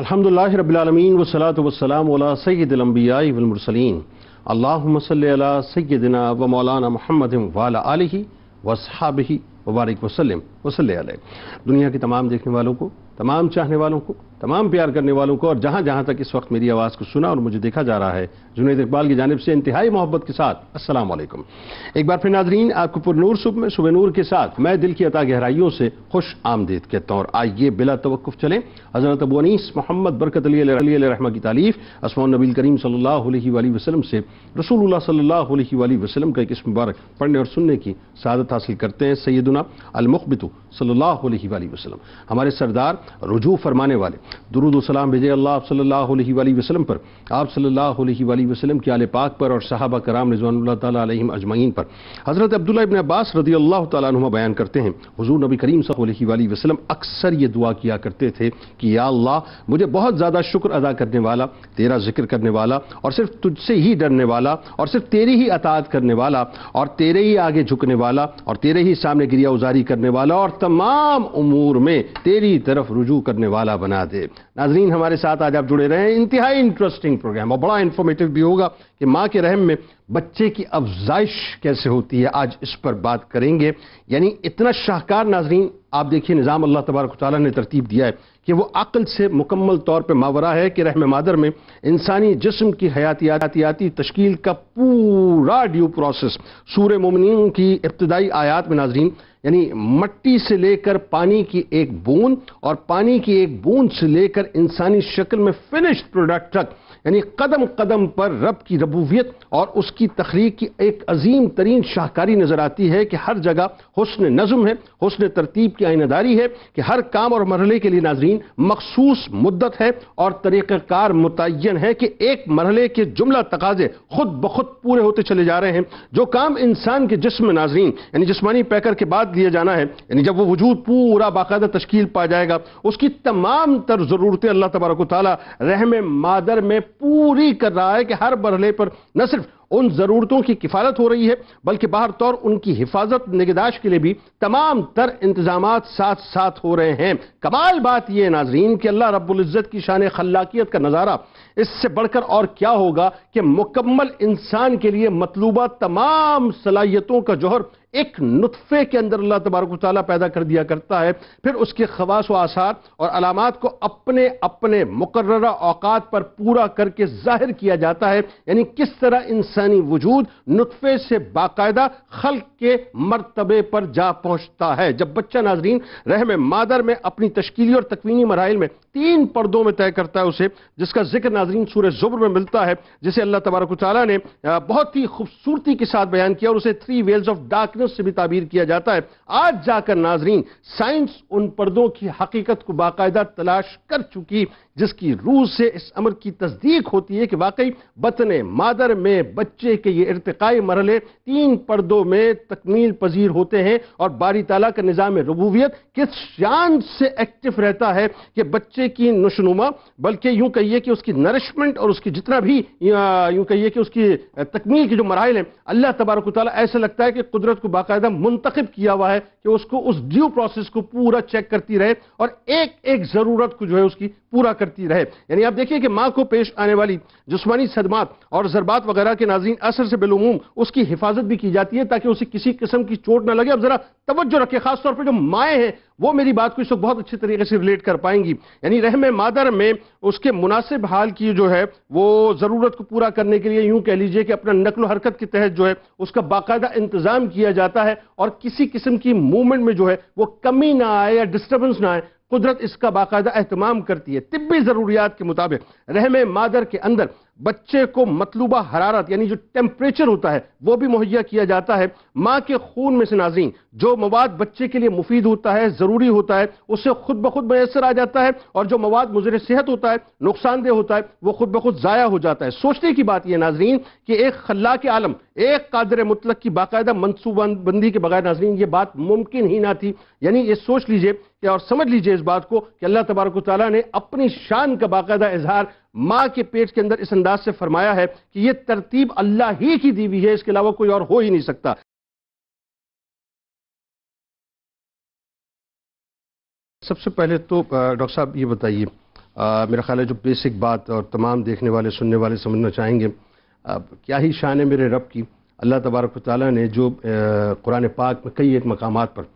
अलहमदिल्ला रबालमीन वसलात वसलाम صل على سيدنا ومولانا मौलाना وعلى वाला وصحبه وبارك وسلم वसलम वसल दुनिया के तमाम देखने वालों को तमाम चाहने वालों को तमाम प्यार करने वालों को और जहां जहां तक इस वक्त मेरी आवाज़ को सुना और मुझे देखा जा रहा है जुनेद इकबाल की जानब से इंतहाई मोहब्बत के साथ असलम एक बार फिर नाजरीन आपको पुरूर सुबह में सुबह नूर के साथ मैं दिल की अता गहराइयों से खुश आमदेद कहता हूँ और आइए बिला तवक्फ चलें हजरत अबूनीस मोहम्मद बरकत रहमा की तारीफ असमान नबी करीम सल्ला वसलम से रसूल सल्ला वसलम का एक इस मुबारक पढ़ने और सुनने की सदत हासिल करते हैं सैदना अलमुखबितु सल्ला वसलम हमारे सरदार रुजू फरमाने वाले दरुद सलाम भेजे अल्लाह सल्ला वसलम पर आप सल्ला वसलम के आल पाक पर और साहबा कराम रजवान तम अजमैन पर हज़रत अब्दुल्ला इबन अब्बास रदी अल्लाह तुमा बयान करते हैं हजूर नबी करीम सल्ह वसलम अक्सर ये दुआ किया करते थे कि या अल्लाह मुझे बहुत ज़्यादा शुक्र अदा करने वाला तेरा जिक्र करने वाला और सिर्फ तुझसे ही डरने वाला और सिर्फ तेरी ही अतात करने वाला और तेरे ही आगे झुकने वाला और तेरे ही सामने गिरिया उजारी करने वाला और तमाम उमूर में तेरी तरफ रुजू करने वाला बना दे थे नाजरीन हमारे साथ आज आप जुड़े रहे हैं इंतहाई इंटरेस्टिंग प्रोग्राम और बड़ा इन्फॉर्मेटिव भी होगा कि माँ के रहम में बच्चे की अफजाइश कैसे होती है आज इस पर बात करेंगे यानी इतना शाहकार नाजरीन आप देखिए निज़ाम अल्लाह तबारक ताली ने तरतीब दिया है कि वो अक़ल से मुकम्मल तौर पर मावरा है कि रहम मादर में इंसानी जिसम की हयातियातियाती तश्कील का पूरा ड्यू प्रोसेस सूर्य ममिन की इब्तदाई आयात में नाजरीन यानी मट्टी से लेकर पानी की एक बूंद और पानी की एक बूंद से लेकर इंसानी शक्ल में फिनिश्ड प्रोडक्ट तक यानी कदम कदम पर रब की रबूवियत और उसकी तखरीक की एक अजीम तरीन शाहकारी नज़र आती है कि हर जगह हसन नज़म है हसन तरतीब की आइनदारी है कि हर काम और मरहले के लिए नाजरीन मखसूस मुद्दत है और तरीक़ार मुतन है कि एक मरहले के जुमला तकाजे खुद ब खुद पूरे होते चले जा रहे हैं जो काम इंसान के जिसम नाजरीन यानी जिसमानी पैकर के बाद लिया जाना है यानी जब वो वजूद पूरा बाकायदा तश्कील पा जाएगा उसकी तमाम तर ज़रूरतें अल्लाह तबारक ताली रहम मादर में पूरी कर रहा है कि हर मरहले पर न सिर्फ उन ज़रूरतों की किफालत हो रही है बल्कि बाहर तौर उनकी हिफाजत निगदाश के लिए भी तमाम तर इंतजाम साथ साथ हो रहे हैं कमाल बात यह नाजरीन कि अल्लाह रबुल्जत की शान खलाकियत का नज़ारा इससे बढ़कर और क्या होगा कि मुकम्मल इंसान के लिए मतलूबा तमाम सलाहियतों का जोहर एक नुतफ़े के अंदर अल्लाह तबारक ताली पैदा कर दिया करता है फिर उसके खवास व आसार और अलामत को अपने अपने मुकर्रा अवकात पर पूरा करके जाहिर किया जाता है यानी किस तरह इंसानी वजूद नुतफ़े से बाकायदा खल के मरतबे पर जा पहुँचता है जब बच्चा नाजरीन रहम मादर में अपनी तश्कीली और तकवीनी मराइल में तीन पर्दों में तय करता है उसे जिसका जिक्र नाजरीन सूर्य जुब्र में मिलता है जिसे अल्लाह तबारक ताली ने बहुत ही खूबसूरती के साथ बयान किया और उसे थ्री वेल्स ऑफ डार्क में से भी ताबीर किया जाता है आज जाकर नाजरीन साइंस उन पर्दों की हकीकत को बाकायदा तलाश कर चुकी जिसकी रूह से इस अमर की तस्दीक होती है कि वाकई बतन मादर में बच्चे के ये इरतकाई मरले तीन पर्दों में तकमील पजीर होते हैं और बारी ताला का निज़ाम रबूवियत किस शान से एक्टिव रहता है कि बच्चे की नुशनुमा बल्कि यूं कहिए कि उसकी नरिशमेंट और उसकी जितना भी यूं कहिए कि उसकी तकमील के जो मराइल है अल्लाह तबारक ऐसा लगता है कि कुदरत को को बाकायदा मुंतखब किया हुआ है कि उसको उस ड्यू प्रोसेस को पूरा चेक करती रहे और एक एक ज़रूरत को जो है उसकी पूरा करती रहे यानी आप देखिए कि मां को पेश आने वाली जिसमानी सदमात और ज़रबात वगैरह के नाजीन असर से बिलूम उसकी हिफाजत भी की जाती है ताकि उसे किसी किस्म की चोट ना लगे अब ज़रा तवज्जो रखें खासतौर पर जो माएँ हैं वो मेरी बात को इस वक्त बहुत अच्छे तरीके से रिलेट कर पाएंगी यानी रहम मादर में उसके मुनासिब हाल की जो है वो ज़रूरत को पूरा करने के लिए यूं कह लीजिए कि अपना नकल हरकत के तहत जो है उसका बाकायदा इंतज़ाम किया जाता है और किसी किस्म की मूवमेंट में जो है वो कमी ना आए या डिस्टर्बेंस ना आए कुदरत इसका बाकायदा अहतमाम करती है तिब्बी ज़रूरियात के मुताबिक रहम मादर के अंदर बच्चे को मतलूबा हरारत यानी जो टेम्परेचर होता है वो भी मुहैया किया जाता है माँ के खून में से नाजीन जो मवाद बच्चे के लिए मुफीद होता है ज़रूरी होता है उससे खुद ब खुद मैसर आ जाता है और जो मवाद मुजर सेहत होता है नुकसानदेह होता है वो खुद ब खुद ज़ाया हो जाता है सोचने की बात यह नाजरीन कि एक खल्ला के आलम एक कादर मुतलक की बाकायदा मनसूबाबंदी के बगैर नाजरीन ये बात मुमकिन ही ना थी यानी ये सोच लीजिए और समझ लीजिए इस बात को कि अल्लाह तबारक ताली ने अपनी शान का बाकायदा इजहार माँ के पेट के अंदर इस अंदाज से फरमाया है कि यह तरतीब अल्लाह ही की दी हुई है इसके अलावा कोई और हो ही नहीं सकता सबसे पहले तो डॉक्टर साहब ये बताइए मेरा ख्याल है जो बेसिक बात और तमाम देखने वाले सुनने वाले समझना चाहेंगे आ, क्या ही शान है मेरे रब की अल्लाह तबारक ताली ने जो कुरान पाक में कई एक मकाम पर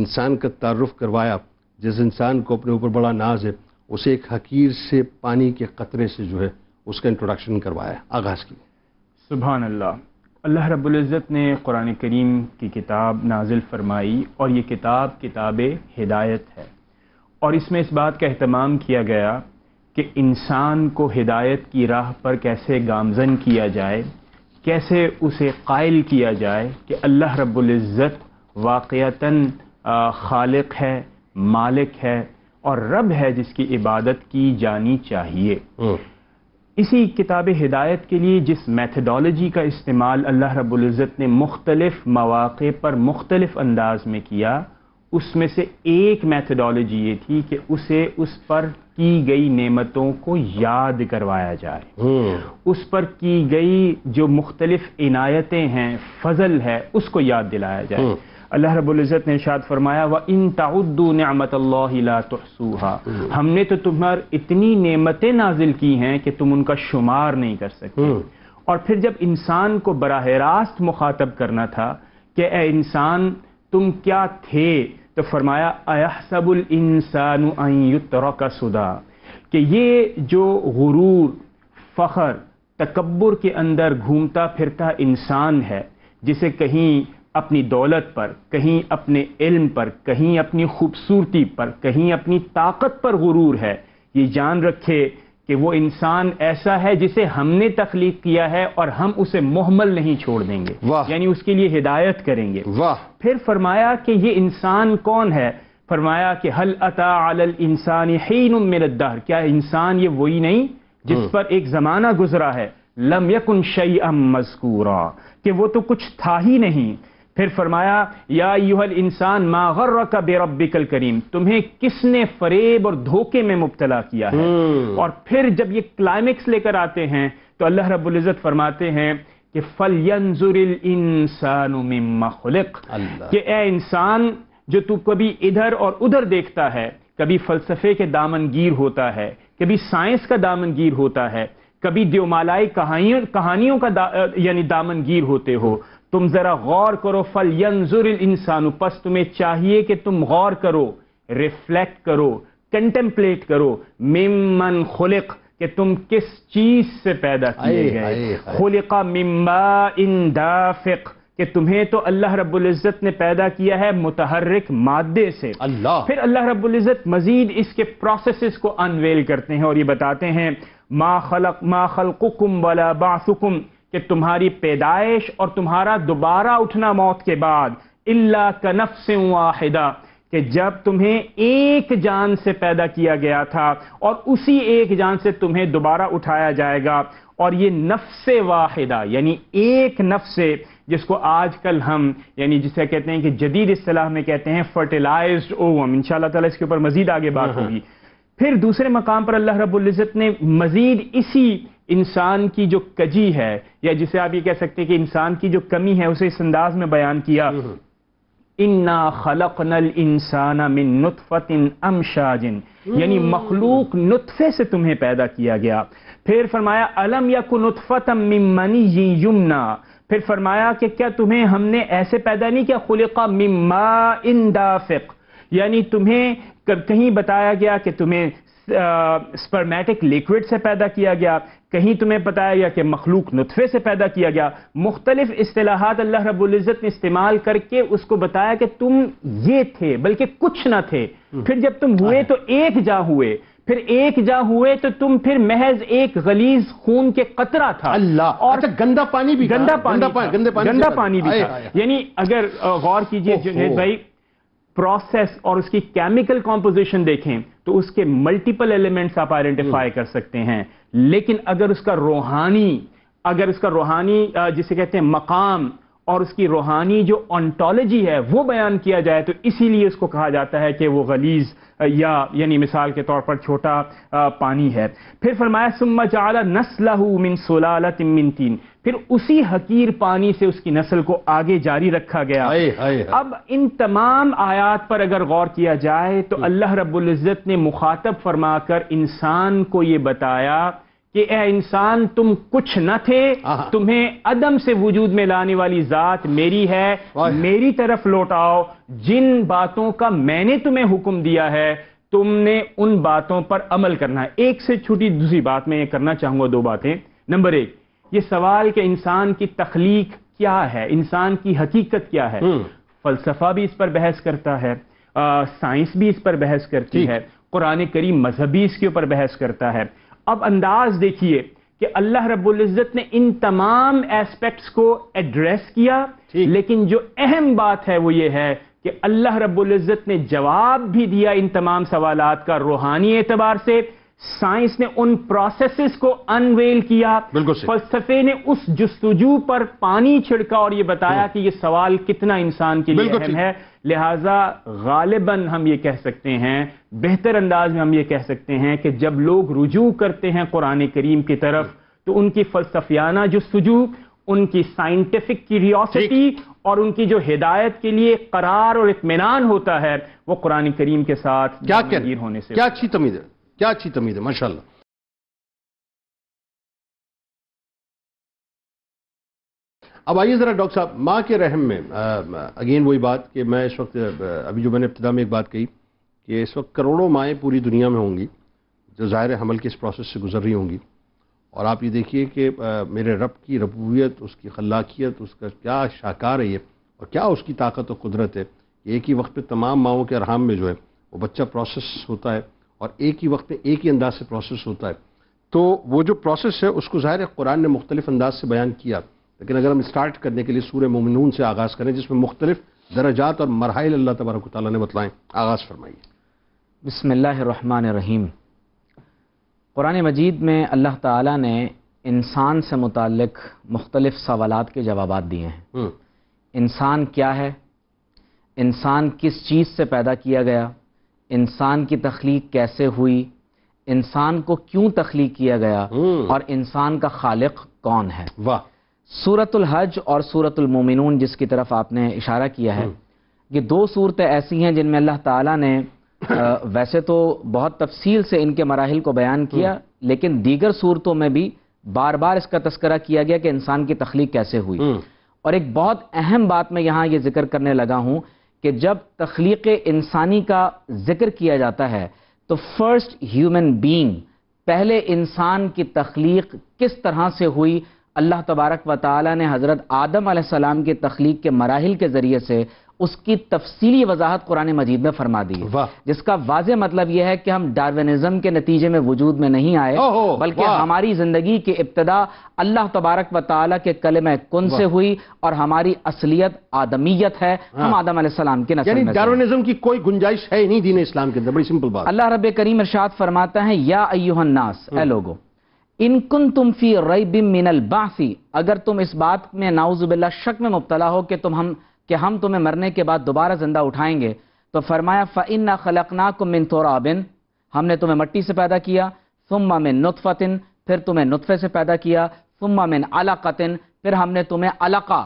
इंसान का तारफ़ करवाया जिस इंसान को अपने ऊपर बड़ा नाज है उसे एक हकीर से पानी के कतरे से जो है उसका इंट्रोडक्शन करवाया आगाज़ की सुबह अल्लाह अल्लाह रब्ज़त ने कुरान करीम की किताब नाजिल फरमाई और ये किताब किताब हिदायत है और इसमें इस बात का अहतमाम किया गया कि इंसान को हिदायत की राह पर कैसे गामजन किया जाए कैसे उसे कायल किया जाए कि अल्लाह रबुल्ज़त वाक़ता खालिक है मालिक है और रब है जिसकी इबादत की जानी चाहिए हम्म। इसी किताब हिदायत के लिए जिस मैथडोलॉजी का इस्तेमाल अल्लाह रबुल्ज़त ने मुख्तलिफ मौाक़े पर मुख्तलिफ अंदाज में किया उसमें से एक मैथडोलॉजी ये थी कि उसे उस पर की गई नेमतों को याद करवाया जाए हम्म। उस पर की गई जो मुख्तलिफ इनायतें हैं फजल है उसको याद दिलाया जाए हम्म। अल्लाह रबुल्ज़त ने इशाद फरमाया व इन ताउद्दू नमत तहसूहा हम्म। हमने तो तुम्हार इतनी नमतें नाजिल की हैं कि तुम उनका शुमार नहीं कर सकते हम्म। और फिर जब इंसान को बरह रास्त मुखातब करना था कि ए इंसान तुम क्या थे तो फरमाया अहसबुल इंसान का सुदा कि ये जो गुरूर फ़खर तकबर के अंदर घूमता फिरता इंसान है जिसे कहीं अपनी दौलत पर कहीं अपने इल्म पर कहीं अपनी खूबसूरती पर कहीं अपनी ताकत पर गुरूर है ये जान रखे कि वो इंसान ऐसा है जिसे हमने तख्लीक किया है और हम उसे मोहमल नहीं छोड़ देंगे यानी उसके लिए हिदायत करेंगे वाह फिर फरमाया कि ये इंसान कौन है फरमाया कि हल अता अल इंसान मेरदार क्या इंसान ये वही नहीं जिस हम्म। पर एक जमाना गुजरा है लम यकुन शई अम मजकूरा कि वो तो कुछ था ही नहीं फिर फरमाया या यूहल इंसान मागर का बेरबिकल करीम तुम्हें किसने फरेब और धोखे में मुबतला किया है हम्म। और फिर जब ये क्लाइमेक्स लेकर आते हैं तो अल्लाह रबुल्ज़त फरमाते हैं कि फलयंजुरिल इंसान कि ए इंसान जो तू कभी इधर और उधर देखता है कभी फलसफे के दामनगीर होता है कभी साइंस का दामनगीर होता है कभी देवमालाई कहानियों कहानियों का दा, यानी दामनगीर होते हो तुम जरा गौर करो फल यंजुर इंसान पस तुम्हें चाहिए कि तुम गौर करो रिफ्लेक्ट करो कंटेम्पलेट करो मिमन खुलिक कि तुम किस चीज से पैदा किए गए खुलिका मिम्बा इन दाफिक कि तुम्हें तो अल्लाह रब्बुल इज़्ज़त ने पैदा किया है मुतहरक मादे से अल्लाह फिर अल्लाह रब्बुल इज़्ज़त मजीद इसके प्रोसेस को अनवेल करते हैं और ये बताते हैं मा खलक मा खलकुकुम वाला बासुकुम कि तुम्हारी पैदाइश और तुम्हारा दोबारा उठना मौत के बाद इल्ला कनफ से वाहिदा कि जब तुम्हें एक जान से पैदा किया गया था और उसी एक जान से तुम्हें दोबारा उठाया जाएगा और ये नफ्स वाहिदा यानी एक नफ्स जिसको आजकल हम यानी जिसे कहते हैं कि जदीद असलाह में कहते हैं फर्टिलाइज ओवम इन ताला इसके ऊपर मजीद आगे बात हम्म, हम्म। होगी फिर दूसरे मकाम पर अल्लाह रबुल्ज़त ने मजीद इसी इंसान की जो कजी है या जिसे आप ये कह सकते हैं कि इंसान की जो कमी है उसे इस अंदाज में बयान किया हम्म। इन्ना खलक नल इंसाना मिन नुतफ़त अमशाजिन हम्म। यानी मखलूक नुतफ़े से तुम्हें पैदा किया गया फिर फरमाया अलम यकुनफ़त मनी यमुना फिर फरमाया कि क्या तुम्हें हमने ऐसे पैदा नहीं किया खुलका मिम्मा इन दाफिक यानी तुम्हें कहीं बताया गया कि तुम्हें स्पर्मेटिक लिक्विड से पैदा किया गया कहीं तुम्हें बताया गया कि मखलूक नुतफ़े से पैदा किया गया मुख्तलिफ असलाहत अल्लाह रबुल्ज़त ने इस्तेमाल करके उसको बताया कि तुम ये थे बल्कि कुछ ना थे हम्म। फिर जब तुम हुए तो एक जा हुए फिर एक जा हुए तो तुम फिर महज एक गलीज खून के कतरा था अल्लाह और अच्छा, गंदा पानी भी गंदा पानी गंदा पानी गंदा पानी भी यानी अगर गौर कीजिए जुनेद भाई प्रोसेस और उसकी केमिकल कॉम्पोजिशन देखें तो उसके मल्टीपल एलिमेंट्स आप आइडेंटिफाई hmm. कर सकते हैं लेकिन अगर उसका रूहानी अगर उसका रूहानी जिसे कहते हैं मकाम और उसकी रूहानी जो ऑन्टोलॉजी है वो बयान किया जाए तो इसीलिए उसको कहा जाता है कि वो गलीज या यानी मिसाल के तौर पर छोटा पानी है फिर फरमाया सुम्मा चाला नस्लहू मिन सोलालत मिन तीन फिर उसी हकीर पानी से उसकी नस्ल को आगे जारी रखा गया आए, आए, आए। अब इन तमाम आयात पर अगर गौर किया जाए तो हम्म। अल्लाह रब्बुल इज़्ज़त ने मुखातब फरमाकर इंसान को ये बताया कि ए इंसान तुम कुछ न थे तुम्हें अदम से वजूद में लाने वाली जात मेरी है मेरी तरफ लौटाओ जिन बातों का मैंने तुम्हें हुक्म दिया है तुमने उन बातों पर अमल करना है एक से छोटी दूसरी बात मैं ये करना चाहूंगा दो बातें नंबर एक ये सवाल कि इंसान की तखलीक क्या है इंसान की हकीकत क्या है हम्म। फलसफा भी इस पर बहस करता है साइंस भी इस पर बहस करती है कुरान करी मजहबी इसके ऊपर बहस करता है अब अंदाज देखिए कि अल्लाह रब्बुल इज़्ज़त ने इन तमाम एस्पेक्ट्स को एड्रेस किया लेकिन जो अहम बात है वो ये है कि अल्लाह रब्बुल इज़्ज़त ने जवाब भी दिया इन तमाम सवालात का रूहानी एतबार से साइंस ने उन प्रोसेसेस को अनवेल किया बिल्कुल फलसफे ने उस जस्तुजू पर पानी छिड़का और ये बताया हम्म। कि ये सवाल कितना इंसान के लिए अहम है लिहाजा गालिबन हम ये कह सकते हैं बेहतर अंदाज में हम ये कह सकते हैं कि जब लोग रुजू करते हैं कुरान करीम की तरफ तो उनकी फलसफियाना जस्तुजू उनकी साइंटिफिक क्यूरियोसिटी और उनकी जो हिदायत के लिए करार और इतमान होता है वो कुरान करीम के साथ क्या होने से क्या अच्छी तमीज है क्या अच्छी तमीज़ है माशाल्लाह अब आइए ज़रा डॉक्टर साहब माँ के रहम में अगेन वही बात कि मैं इस वक्त अभी जो मैंने इब्तदा में एक बात कही कि इस वक्त करोड़ों माएँ पूरी दुनिया में होंगी जो ज़ाहिर हमल के इस प्रोसेस से गुजर रही होंगी और आप ये देखिए कि मेरे रब की रबूवियत उसकी खलाकियत उसका क्या शाहकार है ये और क्या उसकी ताकत और कुदरत है एक ही वक्त पर तमाम माओं के अरहम में जो है वो बच्चा प्रोसेस होता है और एक ही वक्त में एक ही अंदाज से प्रोसेस होता है तो वो जो प्रोसेस है उसको ज़ाहिर है कुरान ने मुख्तलिफ अंदाज से बयान किया लेकिन अगर हम स्टार्ट करने के लिए सूर्य ममनून से आगाज़ करें जिसमें मुख्तलिफ दराजात और मरहल अल्लाह तबारक ताली ने बतलाएँ आगाज़ फरमाइए बसमिल्ल रहीम कुरान मजीद में अल्लाह ताला ने इंसान से मुतक मुख्तलिफ सवाल के जवाब दिए हैं हम्म। इंसान क्या है इंसान किस चीज़ से पैदा किया गया इंसान की तख्लीक कैसे हुई इंसान को क्यों तख्लीक किया गया हम्म। और इंसान का खालिक कौन है वाह सूरतुल हज और सूरतुल मोमिनून जिसकी तरफ आपने इशारा किया है हम्म। ये दो सूरतें ऐसी हैं जिनमें अल्लाह ताला ने आ, वैसे तो बहुत तफसील से इनके मराहल को बयान किया हम्म। लेकिन दीगर सूरतों में भी बार बार इसका तस्करा किया गया कि इंसान की तख्लीक कैसे हुई और एक बहुत अहम बात मैं यहाँ ये जिक्र करने लगा हूँ कि जब तख्लीक इंसानी का जिक्र किया जाता है तो फर्स्ट ह्यूमन बींग पहले इंसान की तख्लीक किस तरह से हुई अल्लाह तबारक व ताली ने हज़रत आदम सलाम की तख्लीक के मराहल के ज़रिए से उसकी तफसीली वजाहत कुरान मजीद में फरमा दी है जिसका वाज मतलब यह है कि हम डार्विनिज्म के नतीजे में वजूद में नहीं आए बल्कि हमारी जिंदगी की इब्तदा अल्लाह तबारक व ताली के कल में कुन से हुई और हमारी असलियत आदमियत है हम हाँ। आदम सलाम के नजर डार्विनिज्म की कोई गुंजाइश है नहीं दीन इस्लाम के अंदर बड़ी सिंपल बात अल्लाह रब करीम इरशाद फरमाता है या अयोहन्नास हम्म। ए लोगो इनकुन तुम फी रई बिम मिनल बासी अगर तुम इस बात में नाउजुबिल्ला शक में मुबतला हो कि तुम हम कि हम तुम्हें मरने के बाद दोबारा ज़िंदा उठाएंगे तो फरमाया फ़िन खलकना को मिन बिन हमने तुम्हें मट्टी से पैदा किया सुम्मा मिन नुतफ़तिन फिर तुम्हें नुतफ़े से पैदा किया सुम्मा मिन अलाकतिन फिर हमने तुम्हें अलका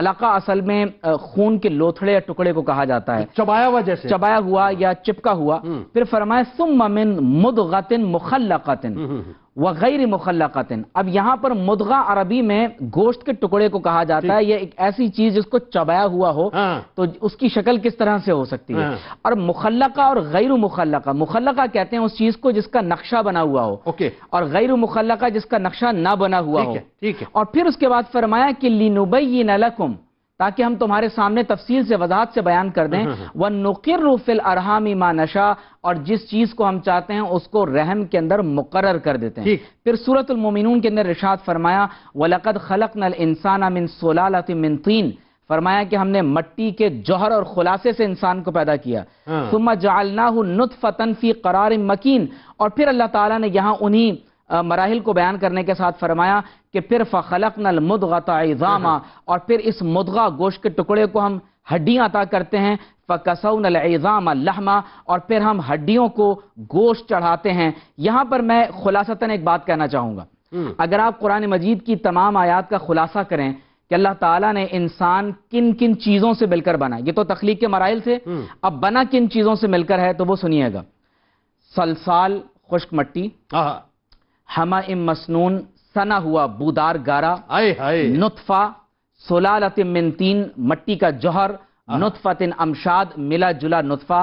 अलका असल में खून के लोथड़े या टुकड़े को कहा जाता है चबाया हुआ जैसे चबाया हुआ या चिपका हुआ हम्म। फिर फरमाया सुम्मा मिन मुदगतिन मुखल्लकतिन हम्म, हम्म, व गैर अब यहां पर मुदगा अरबी में गोश्त के टुकड़े को कहा जाता है यह एक ऐसी चीज जिसको चबाया हुआ हो हाँ। तो उसकी शक्ल किस तरह से हो सकती हाँ। है और मुखलका और गैर मुखलका मुखलका कहते हैं उस चीज को जिसका नक्शा बना हुआ हो ओके और गैर मुखलका जिसका नक्शा ना बना हुआ हो ठीक है और फिर उसके बाद फरमाया कि लिनुबई नलकुम ताकि हम तुम्हारे सामने तफसील से वजाहत से बयान कर दें व नुकर रूफिल अरहामी मा नशा और जिस चीज़ को हम चाहते हैं उसको रहम के अंदर मुकर कर देते हैं फिर सूरत के अंदर रिशात फरमाया वलकद खलक नल इंसाना मिन सोलालत मिन तीन फरमाया कि हमने मट्टी के जौहर और खुलासे से इंसान को पैदा किया हाँ। सुमा जालना नुत फी करार मकीन और फिर अल्लाह तला ने यहां उन्हीं मराहल को बयान करने के साथ फरमाया कि फिर फ़लक नल मुदगामा और फिर इस मुदगा गोश के टुकड़े को हम हड्डियाँ अता करते हैं फ़कसौन एजाम लहमा और फिर हम हड्डियों को गोश्त चढ़ाते हैं यहां पर मैं खुलासतन एक बात कहना चाहूंगा हम्म। अगर आप कुरान मजीद की तमाम आयात का खुलासा करें कि अल्लाह ताला ने इंसान किन किन चीज़ों से मिलकर बना ये तो तख्लीक के मराइल से हम्म। अब बना किन चीज़ों से मिलकर है तो वो सुनिएगा सलसाल खुश्क मट्टी हमा इम मसनून सना हुआ बूदार गारा आए हाय नुतफा सोलालत मिन तीन मट्टी का जौहर नुतफतिन अमशाद मिला जुला नुतफा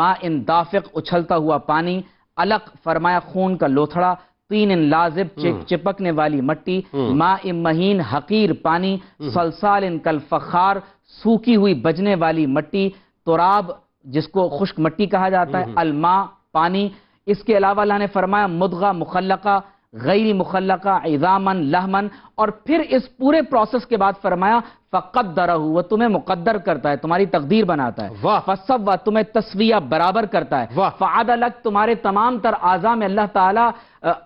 मा इन दाफिक उछलता हुआ पानी अलक फरमाया खून का लोथड़ा तीन इन लाजिब हम्म। चिपकने वाली मट्टी हम्म। मा इम महीन हकीर पानी हम्म। सलसाल इन कल फखार सूखी हुई बजने वाली मट्टी तोराब जिसको खुश्क मट्टी कहा जाता है अलमा पानी इसके अलावा अल्लाह ने फरमाया मुदगा मुखलका गैरी मुखलका इज़ामन लहमन और फिर इस पूरे प्रोसेस के बाद फरमाया फ़कदर वह तुम्हें मुकद्दर करता है तुम्हारी तकदीर बनाता है वाह फसव तुम्हें तस्वीर बराबर करता है वाह फ़ाद अलग तुम्हारे तमाम तर आज़ा में अल्लाह ताला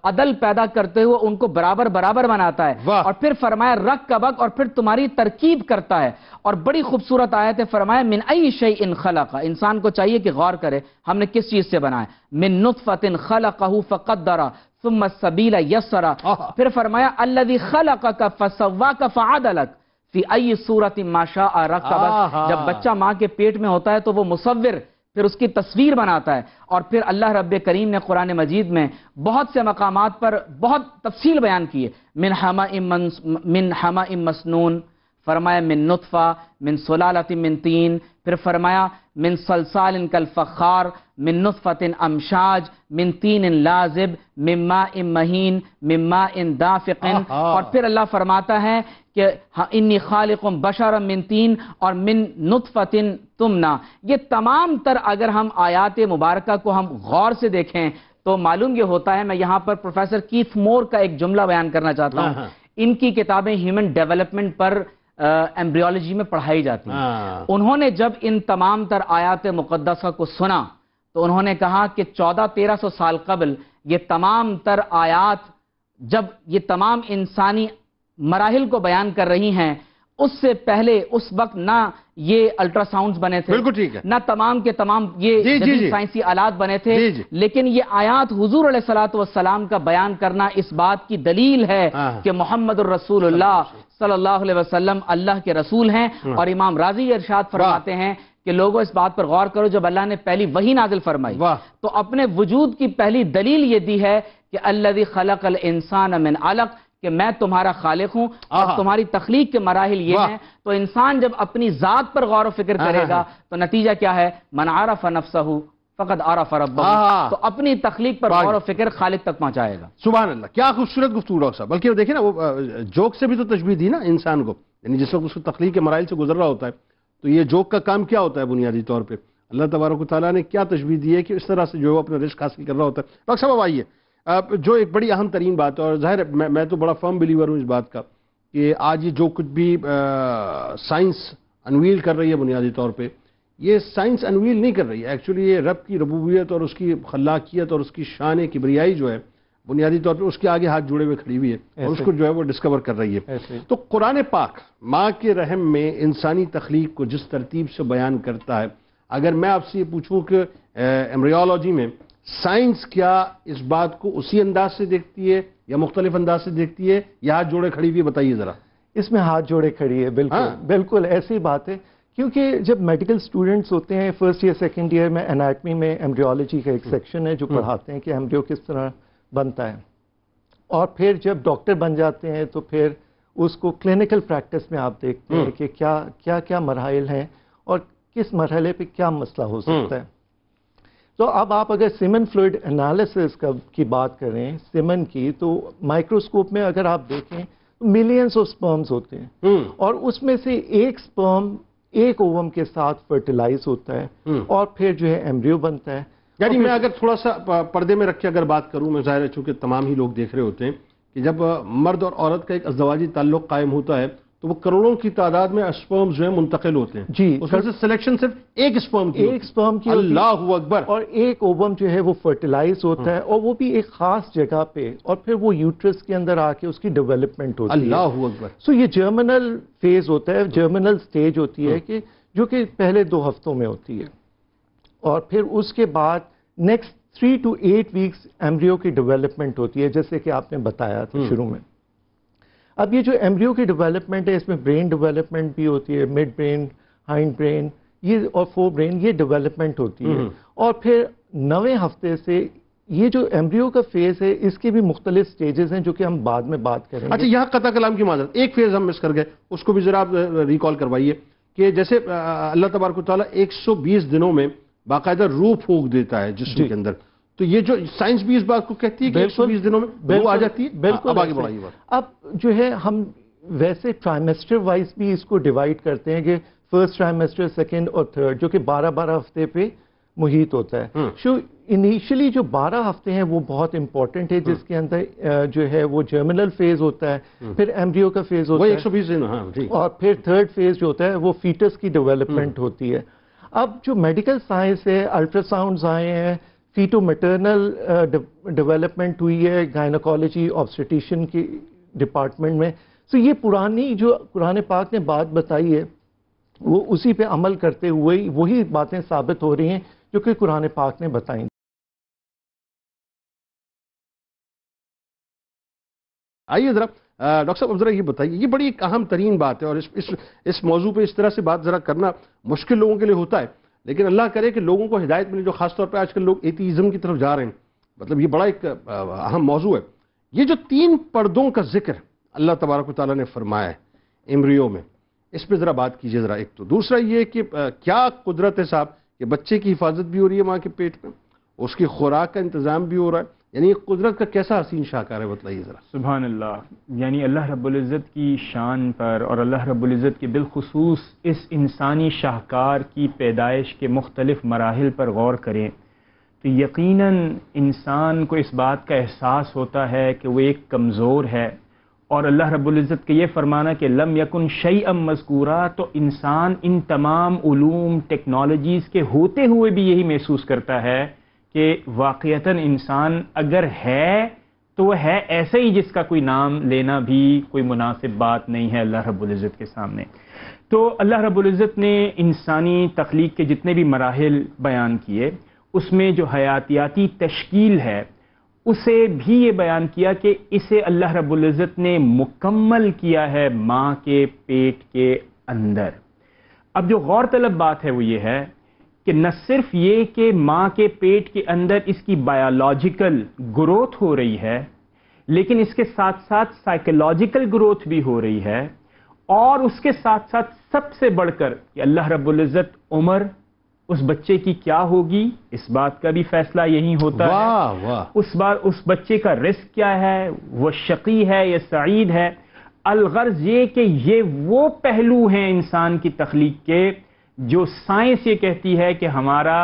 अदल पैदा करते हुए उनको बराबर बराबर बनाता है और फिर फरमाया रक कबक और फिर तुम्हारी तरकीब करता है और बड़ी खूबसूरत आयत है फरमाया मिन अई शई इन खलक इंसान को चाहिए कि गौर करे हमने किस चीज़ से बनाया मिन नुफत इन खलक फ़कदरा यसरा फिर फरमाया अल्लदी का फसवा का फ़ादलक फी अई सूरत माशा रखा जब बच्चा माँ के पेट में होता है तो वो मुसविर फिर उसकी तस्वीर बनाता है और फिर अल्लाह रब करीम ने कुरान मजीद में बहुत से मकाम पर बहुत तफसील बयान किए मिन हमा इम मिन हमा इम मसनून फरमाया मिन नुतफ़ा मिन सलालत मिन तीन फिर फरमाया मिन सलसाल कल फ़ार मिन नुतफ़तिन अमशाज मिन तीन इन लाजिब मिम्मा इन महीन मिम्मा इन दाफिकिन और फिर अल्लाह फरमाता है कि इन्नी खालिकुम बशर मिन तीन और मिन नुतफ़तिन तुमना ये तमाम तर अगर हम आयात मुबारक को हम गौर से देखें तो मालूम ये होता है मैं यहाँ पर प्रोफेसर कीथ मोर का एक जुमला बयान करना चाहता हूँ हाँ, हाँ। इनकी किताबें ह्यूमन डेवलपमेंट पर एम्ब्रियोलॉजी में पढ़ाई जाती हैं हाँ। उन्होंने जब इन तमाम तर आयात मुकदसा को सुना तो उन्होंने कहा कि चौदह तेरह सौ साल कबल ये तमाम तर आयात जब ये तमाम इंसानी मराहल को बयान कर रही हैं उससे पहले उस वक्त ना ये अल्ट्रासाउंड बने थे बिल्कुल ठीक है ना तमाम के तमाम ये साइंसी आलात बने थे लेकिन ये आयात हजूर सलात सलाम का बयान करना इस बात की दलील है हाँ। कि मोहम्मद रसूल सल्लल्लाहु अलैहि अल्लाह के रसूल हैं हाँ। और इमाम राजी इरशाद फरमाते हैं कि लोगों इस बात पर गौर करो जब अल्लाह ने पहली वही नाजिल फरमाई तो अपने वजूद की पहली दलील ये दी है कि अल्लाह खलक अल इंसान अमिन अलक कि मैं तुम्हारा खालिक हूं और तुम्हारी तखलीक के मराहल ये हैं तो इंसान जब अपनी जात पर गौर फिक्र करेगा तो नतीजा क्या है मन आरफ नफसहू फ़कत आरफ अरब तो अपनी तखलीक पर गौर फिक्र खालिक तक पहुंचाएगा सुबह अल्लाह क्या खूबसूरत गुफ्तू डॉक्टर साहब बल्कि देखिए ना वो जोक से भी तो तशबी दी ना इंसान को यानी जिस वक्त उसको तखलीक के मराइल से गुजर रहा होता है तो ये जोक का काम क्या होता है बुनियादी तौर पर अल्लाह तबारक ताली ने क्या तशबी दी है कि इस तरह से जो है अपना रिस्क हासिल कर रहा होता है डॉक्टर साहब आइए जो एक बड़ी अहम तरीन बात है और ज़ाहिर मैं मैं तो बड़ा फर्म बिलीवर हूँ इस बात का कि आज ये जो कुछ भी साइंस अनवील कर रही है बुनियादी तौर पर ये साइंस अनवील नहीं कर रही है एक्चुअली ये रब की रबूबियत और उसकी खलाकियत और उसकी शान किबरियाई जो है बुनियादी तौर पर उसके आगे हाथ जुड़े हुए खड़ी हुई है और उसको जो है वो डिस्कवर कर रही है तो कुरान पाक माँ के रहम में इंसानी तख्लीक को जिस तरतीब से बयान करता है अगर मैं आपसे ये पूछूँ कि एम्ब्रियोलॉजी में साइंस क्या इस बात को उसी अंदाज से देखती है या मुख्तलिफ अंदाज से देखती है या हाथ जोड़े खड़ी हुई बताइए ज़रा इसमें हाथ जोड़े खड़ी है बिल्कुल हाँ? बिल्कुल ऐसी बात है क्योंकि जब मेडिकल स्टूडेंट्स होते हैं फर्स्ट ईयर सेकेंड ईयर में एनाटमी में एम्ब्रियोलॉजी का एक सेक्शन है जो हम्म। पढ़ाते हैं कि एम्ब्रियो किस तरह बनता है और फिर जब डॉक्टर बन जाते हैं तो फिर उसको क्लिनिकल प्रैक्टिस में आप देखते हैं हम्म। कि क्या क्या क्या मरहल हैं और किस मरहले पे क्या मसला हो हम्म। सकता है तो अब आप अगर सिमन फ्लूड एनालिसिस का की बात करें सिमन की तो माइक्रोस्कोप में अगर आप देखें तो मिलियंस ऑफ स्पर्म्स होते हैं हम्म। और उसमें से एक स्पर्म एक ओवम के साथ फर्टिलाइज होता है और फिर जो है एम्ब्रियो बनता है यानी मैं अगर थोड़ा सा पर्दे में रख के अगर बात करूं मैं जाहिर है चूंकि तमाम ही लोग देख रहे होते हैं कि जब मर्द और औरत का एक अजवाजी ताल्लुक कायम होता है तो वो करोड़ों की तादाद में स्पर्म जो है मुंतकिल होते हैं जी उसमें से सिलेक्शन सिर्फ एक स्पर्म की एक स्पर्म की अल्लाह अकबर और एक ओवम जो है वो फर्टिलाइज होता हाँ। है और वो भी एक खास जगह पे और फिर वो यूट्रस के अंदर आके उसकी डेवलपमेंट होती है अल्लाह अकबर सो ये जर्मनल फेज होता है जर्मनल स्टेज होती है हाँ। कि जो कि पहले दो हफ्तों में होती है और फिर उसके बाद next three to eight weeks embryo की डेवलपमेंट होती है जैसे कि आपने बताया था हम्म। शुरू में अब ये जो एम्ब्रियो की डेवलपमेंट है इसमें ब्रेन डेवलपमेंट भी होती है मिड ब्रेन हाइंड ब्रेन ये और फोर ब्रेन ये डेवलपमेंट होती है हम्म। और फिर नवे हफ्ते से ये जो एम्ब्रियो का फेज है इसके भी मुख्तलिफ स्टेजेस हैं जो कि हम बाद में बात करें अच्छा यहाँ कथा कलाम की मदद एक फेज हम मिस कर गए उसको भी जरा आप रिकॉल करवाइए कि जैसे अल्लाह तबारक सौ बीस दिनों में बाकायदा रू फूक देता है जिसम के अंदर तो ये जो साइंस भी इस बात को कहती है कि एक बीस दिनों में वो आ जाती है हाँ, बिल्कुल अब आगे बढ़ाइए अब जो है हम वैसे ट्राइमेस्टर वाइज भी इसको डिवाइड करते हैं कि फर्स्ट ट्राइमेस्टर सेकेंड और थर्ड जो कि बारह बारह हफ्ते पे मुहित होता है सो हम्म। इनिशियली जो 12 हफ्ते हैं वो बहुत इंपॉर्टेंट है हम्म। जिसके अंदर जो है वो जर्मिनल फेज होता है हम्म। फिर एम्ब्रियो का फेज होता है एक सौ बीस दिन हाँ, और फिर थर्ड फेज जो होता है वो फीटस की डेवलपमेंट होती है अब जो मेडिकल साइंस है अल्ट्रासाउंड आए हैं फीटो मेटर्नल डेवलपमेंट हुई है गायनोकोलॉजी ऑब्स्टिटिशन की डिपार्टमेंट में सो ये पुरानी जो कुरान पाक ने बात बताई है वो उसी पे अमल करते हुए वही बातें साबित हो रही हैं जो कि कुरान पाक ने बताई आइए ज़रा डॉक्टर साहब ज़रा ये बताइए ये बड़ी एक अहम तरीन बात है और इस इस इस मौजू पर इस तरह से बात ज़रा करना मुश्किल लोगों के लिए होता है लेकिन अल्लाह करे कि लोगों को हिदायत मिले जो खासतौर पर आजकल लोग एतीज़म की तरफ जा रहे हैं मतलब ये बड़ा एक अहम मौजू है ये जो तीन पर्दों का जिक्र अल्लाह तबारक ताली ने फरमाया है इमरीओ में इस पर ज़रा बात कीजिए ज़रा एक तो दूसरा ये कि क्या कुदरत है साहब कि बच्चे की हिफाजत भी हो रही है माँ के पेट में उसकी खुराक का इंतज़ाम भी हो रहा है यानी कुदरत का कैसा हसीन शाहकार है बताइए ज़रा सुबह अल्लाह यानी अल्लाह रबुल्ज़त की शान पर और अल्लाह रबुल्ज़त के बिलखसूस इस इंसानी शाहकार की पैदाइश के मुख्तलिफ़ मराहल पर गौर करें तो यकीन इंसान को इस बात का एहसास होता है कि वो एक कमज़ोर है और अल्लाह रबुल्ज़त के ये फरमाना कि लम यकुन शई अम मजकूरा तो इंसान इन तमाम टेक्नोलॉजीज़ के होते हुए भी यही महसूस करता है कि वाक़ता इंसान अगर है तो वह है ऐसे ही जिसका कोई नाम लेना भी कोई मुनासिब बात नहीं है अल्लाह रब्ज़त के सामने तो अल्लाह रब्ज़त ने इंसानी तख्लीक के जितने भी मराहल बयान किए उसमें जो हयातियाती तश्कील है उसे भी ये बयान किया कि इसे अल्लाह रब्ज़त ने मुकम्मल किया है माँ के पेट के अंदर अब जो गौरतलब बात है वो ये है कि न सिर्फ ये कि माँ के पेट के अंदर इसकी बायोलॉजिकल ग्रोथ हो रही है लेकिन इसके साथ साथ साइकोलॉजिकल ग्रोथ भी हो रही है और उसके साथ साथ सबसे बढ़कर कि अल्लाह रबुल्जत उमर उस बच्चे की क्या होगी इस बात का भी फैसला यही होता वा, है वा। उस बार उस बच्चे का रिस्क क्या है वो शकी है या सईद है अलगर्ज ये कि ये वो पहलू हैं इंसान की तखलीक के जो साइंस ये कहती है कि हमारा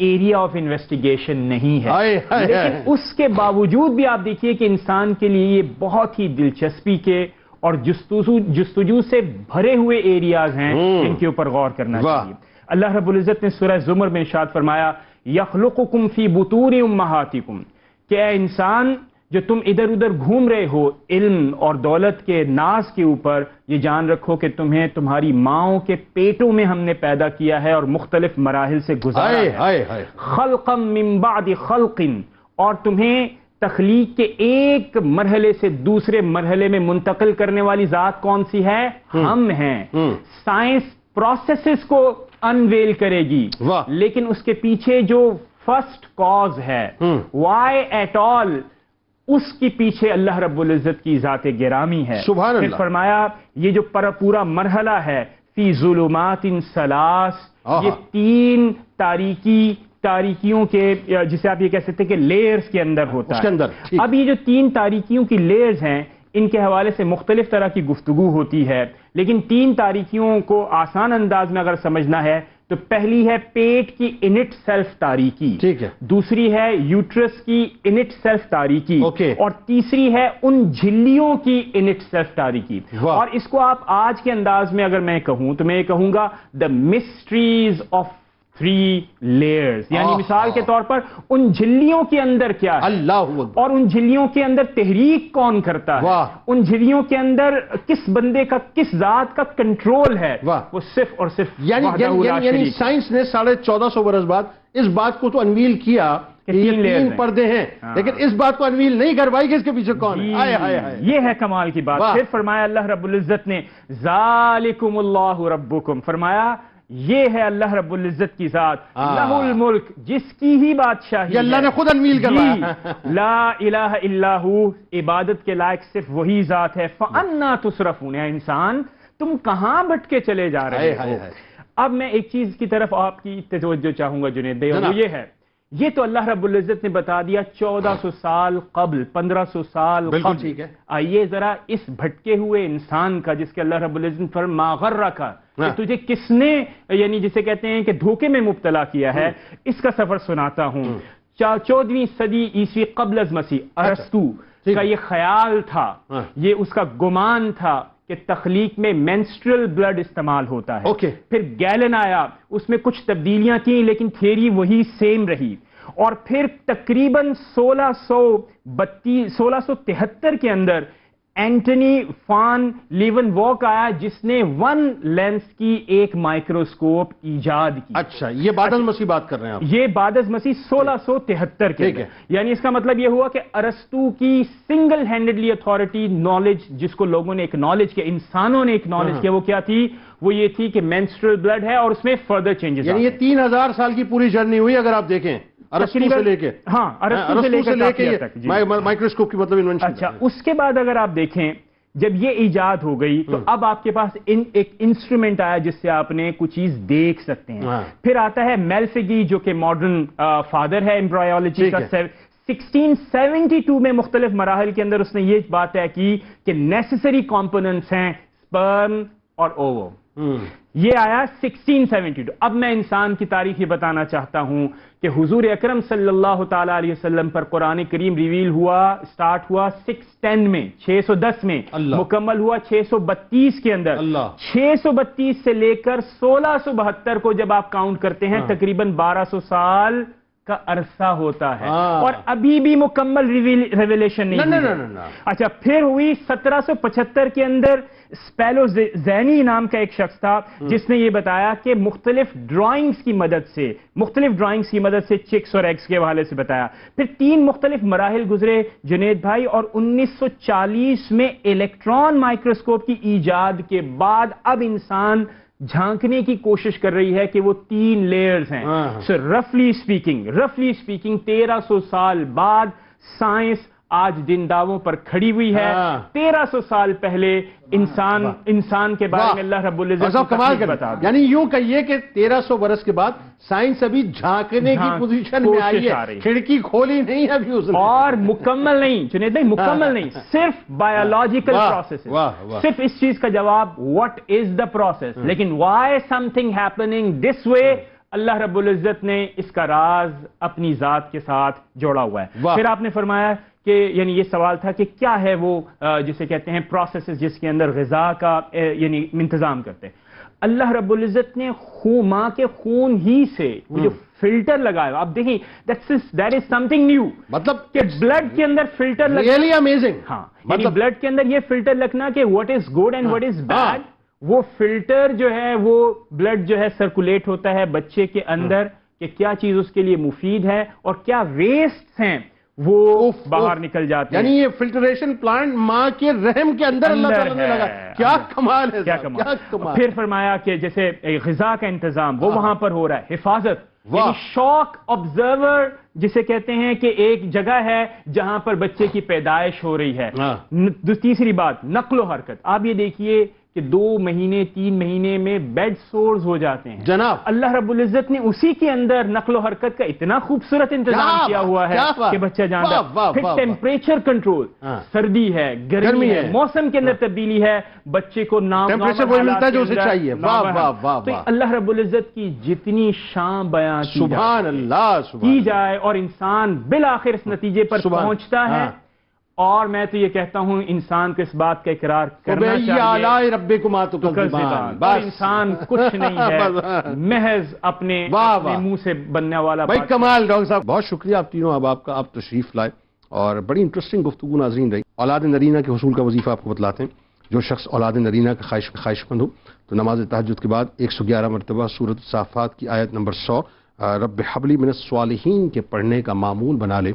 एरिया ऑफ इन्वेस्टिगेशन नहीं है आए, आए, लेकिन आए, उसके बावजूद भी आप देखिए कि इंसान के लिए ये बहुत ही दिलचस्पी के और जस्तुजू जस्तुजू से भरे हुए एरियाज हैं हम्म। इनके ऊपर गौर करना चाहिए अल्लाह रब्बुल इज़्ज़त ने सूरह जुमर में इशाद फरमाया यखलुकुम फी उम उम्महातिकुम क्या इंसान जो तुम इधर उधर घूम रहे हो इल्म और दौलत के नाज के ऊपर ये जान रखो कि तुम्हें तुम्हारी माओ के पेटों में हमने पैदा किया है और मुख्तलिफ मराहल से गुजारा है खलकम मिम्बाद खलकिन और तुम्हें तखलीक के एक मरहले से दूसरे मरहले में मुंतकिल करने वाली जात कौन सी है हम्म। हम हैं हम्म। साइंस प्रोसेसेस को अनवेल करेगी लेकिन उसके पीछे जो फर्स्ट कॉज है हम्म। वाई एट ऑल उसके पीछे अल्लाह रब्बुल इज़्ज़त की ज़ात गिरामी है फिर फरमाया ये जो पर पूरा मरहला है फी जुलुमात इन सलास ये तीन तारीकी तारीकियों के जिसे आप ये कह सकते हैं कि लेयर्स के अंदर होता है अंदर अब ये जो तीन तारीकियों की लेयर्स हैं इनके हवाले से मुख्तलिफ तरह की गुफ्तु होती है लेकिन तीन तारीखियों को आसान अंदाज में अगर समझना है तो पहली है पेट की इनिट सेल्फ तारीकी ठीक है दूसरी है यूट्रस की इनिट सेल्फ तारीकी ओके और तीसरी है उन झिल्लियों की इनिट सेल्फ तारीकी और इसको आप आज के अंदाज में अगर मैं कहूं तो मैं कहूंगा the mysteries of three layers यानी मिसाल के तौर पर उन झिल्लियों के अंदर क्या है अल्लाह और उन झिल्लियों के अंदर तहरीक कौन करता है उन झिल्लियों के अंदर किस बंदे का किस जात का कंट्रोल है वो सिर्फ और सिर्फ यानी यानी यानी, साइंस ने साढ़े चौदह सौ बरस बाद इस बात को तो अनवील किया तीन पर्दे हैं हाँ। लेकिन इस बात को अनवील नहीं करवाई कि इसके पीछे कौन है आए, आए, आए। ये है कमाल की बात फिर फरमाया अल्लाह रबुल्जत ने जालिकुम रब्बुकुम फरमाया ये है अल्लाह रब्बुल इज्जत की साथ लहुल मुल्क जिसकी ही बादशाही अल्लाह ने खुद अनवील करवाया ला इलाह इबादत के लायक सिर्फ वही जात है फन्ना तुसरफून है इंसान तुम कहां भटके चले जा रहे हो अब मैं एक चीज की तरफ आपकी तवज्जो चाहूंगा जुनेद वो ये है ये तो अल्लाह रबुल्जत ने बता दिया 1400 साल कबल 1500 साल कबल ठीक है आइए जरा इस भटके हुए इंसान का जिसके अल्लाह रबुल्जत पर मागर रखा कि हाँ। तुझे किसने यानी जिसे कहते हैं कि धोखे में मुबतला किया है हम्म। इसका सफर सुनाता हूं हम्म। चौदहवीं सदी ईस्वी कबल मसीह अच्छा। अरस्तू का ये ख्याल था हाँ। ये उसका गुमान था कि तखलीक में मैंस्ट्रल ब्लड इस्तेमाल होता है okay. फिर गैलन आया उसमें कुछ तब्दीलियां की लेकिन थेरी वही सेम रही और फिर तकरीबन सोलह सौ बत्तीस सोलह सौ तिहत्तर के अंदर एंटनी फान लीवन वॉक आया जिसने वन लेंस की एक माइक्रोस्कोप ईजाद की अच्छा ये बादज अच्छा, मसीह बात कर रहे हैं आप ये बादज मसीह सोलह सौ तिहत्तर के यानी इसका मतलब ये हुआ कि अरस्तु की सिंगल हैंडेडली अथॉरिटी नॉलेज जिसको लोगों ने एक नॉलेज किया इंसानों ने एक नॉलेज हाँ, हाँ। किया वो क्या थी वो ये थी कि मेंस्ट्रुअल ब्लड है और उसमें फर्दर चेंजेस यानी ये तीन हजार साल की पूरी जर्नी हुई अगर आप देखें लेके हाँ, हाँ माइक्रोस्कोप की मतलब अच्छा उसके बाद अगर आप देखें जब ये ईजाद हो गई तो हम्म। अब आपके पास इन एक इंस्ट्रूमेंट आया जिससे आपने कुछ चीज देख सकते हैं हाँ। फिर आता है मेल्फिगी जो कि मॉडर्न फादर है एम्ब्रायोलॉजी का 1672 में मुख्तलिफ मराहल के अंदर उसने ये बात तय की कि नेसेसरी कॉम्पोनेंट्स हैं स्पर्म और ओवो हम्म। ये आया 1672 अब मैं इंसान की तारीख ये बताना चाहता हूं कि हुजूर अकरम सल्लल्लाहु अलैहि वसल्लम पर कुरान करीम रिवील हुआ स्टार्ट हुआ 610 में 610 में मुकम्मल हुआ 632 के अंदर 632 से लेकर सोलह को जब आप काउंट करते हैं हाँ। तकरीबन 1200 साल का अरसा होता है हाँ। और अभी भी मुकम्मल रेवलेशन नहीं ना, ना, ना, ना, अच्छा फिर हुई 1775 के अंदर स्पेलो जैनी नाम का एक शख्स था हम्म। जिसने ये बताया कि मुख्तलिफ ड्राइंग्स की मदद से मुख्तलिफ ड्राइंग्स की मदद से चिक्स और एग्स के हवाले से बताया फिर तीन मुख्तलिफ मराहल गुजरे जुनेद भाई और 1940 में इलेक्ट्रॉन माइक्रोस्कोप की ईजाद के बाद अब इंसान झांकने की कोशिश कर रही है कि वो तीन लेयर्स हैं सो रफली स्पीकिंग रफली स्पीकिंग 1300 साल बाद साइंस आज जिन दावों पर खड़ी हुई है हाँ। तेरह सौ साल पहले इंसान इंसान के बारे में अल्लाह रबुल कमाल बता यानी यूं कहिए कि तेरह सौ बरस के बाद साइंस अभी झांकने की पोजीशन में आई है खिड़की खोली नहीं अभी उसने और मुकम्मल नहीं चुनेद नहीं मुकम्मल हाँ। नहीं सिर्फ बायोलॉजिकल प्रोसेस सिर्फ इस चीज का जवाब व्हाट इज द प्रोसेस लेकिन why something happening this way अल्लाह रबुल इज़्ज़त ने इसका राज अपनी जात के साथ जोड़ा हुआ है फिर आपने फरमाया कि यानी ये सवाल था कि क्या है वो जिसे कहते हैं प्रोसेस जिसके अंदर गजा का यानी इंतज़ाम करते हैं अल्लाह रब्ज़त ने खू माँ के खून ही से वो जो हम्म। फिल्टर लगाया आप देखिए दैट इज समथिंग न्यू मतलब कि ब्लड के अंदर फिल्टर लग रियली अमेजिंग हाँ मतलब ब्लड के अंदर ये फिल्टर लगना कि what is good and what is bad वो फिल्टर जो है वो ब्लड जो है सर्कुलेट होता है बच्चे के अंदर हम्म। कि क्या चीज उसके लिए मुफीद है और क्या वेस्ट हैं वो उफ, बाहर उफ, निकल जाते यानी ये फिल्ट्रेशन प्लांट माँ के रहम के अंदर, अंदर अल्लाह ताला लगा क्या कमाल है क्या कमाल, क्या कमाल फिर फरमाया कि जैसे गजा का इंतजाम वो हाँ। वहां पर हो रहा है हिफाजत शॉक ऑब्जर्वर जिसे कहते हैं कि एक जगह है जहां पर बच्चे की पैदाइश हो रही है तीसरी हाँ। बात नकलो हरकत आप ये देखिए कि दो महीने तीन महीने में बेड सोर्स हो जाते हैं जनाब अल्लाह रबुल्जत ने उसी के अंदर नकलो हरकत का इतना खूबसूरत इंतजाम किया हुआ है कि बच्चा जानता फिर टेम्परेचर कंट्रोल सर्दी है गर्मी है मौसम के अंदर हाँ। तब्दीली है बच्चे को नाम मिलता है जो उसे चाहिए तो अल्लाह वाह इज्जत अल्लाह रबुल्जत की जितनी शाम बयान की जाए और इंसान बिल आखिर इस नतीजे पर पहुंचता है हाँ। और मैं तो ये कहता हूं इंसान को इस बात का इकरार करना रबे को मातो इंसान कुछ नहीं है महज अपने, मुंह से बनने वाला भाई कमाल डॉक्टर साहब बहुत शुक्रिया आप तीनों अब आपका आप तशरीफ लाए और बड़ी इंटरेस्टिंग गुफ्तु नाजीन रही औलाद नरीना के हसूल का वजीफा आपको बतलाते हैं जो शख्स औलाद नरीना का ख्वाहिश ख्वाहिशमंद हो तो नमाज तहजद के बाद एक सौ ग्यारह मरतबा सूरत साफात की आयत नंबर सौ रब हबली मिनत सालहीन के पढ़ने का मामूल बना ले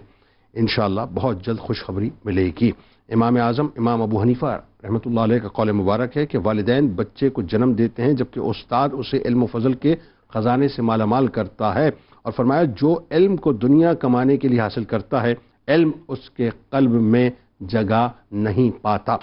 इन बहुत जल्द खुशखबरी मिलेगी इमाम आज़म इमाम अबू हनीफ़ा रहमत का कौल मुबारक है कि वालदेन बच्चे को जन्म देते हैं जबकि उस्ताद उसे इल्म फजल के ख़जाने से मालामाल करता है और फरमाया जो इल्म को दुनिया कमाने के लिए हासिल करता है इल्म उसके कल्ब में जगह नहीं पाता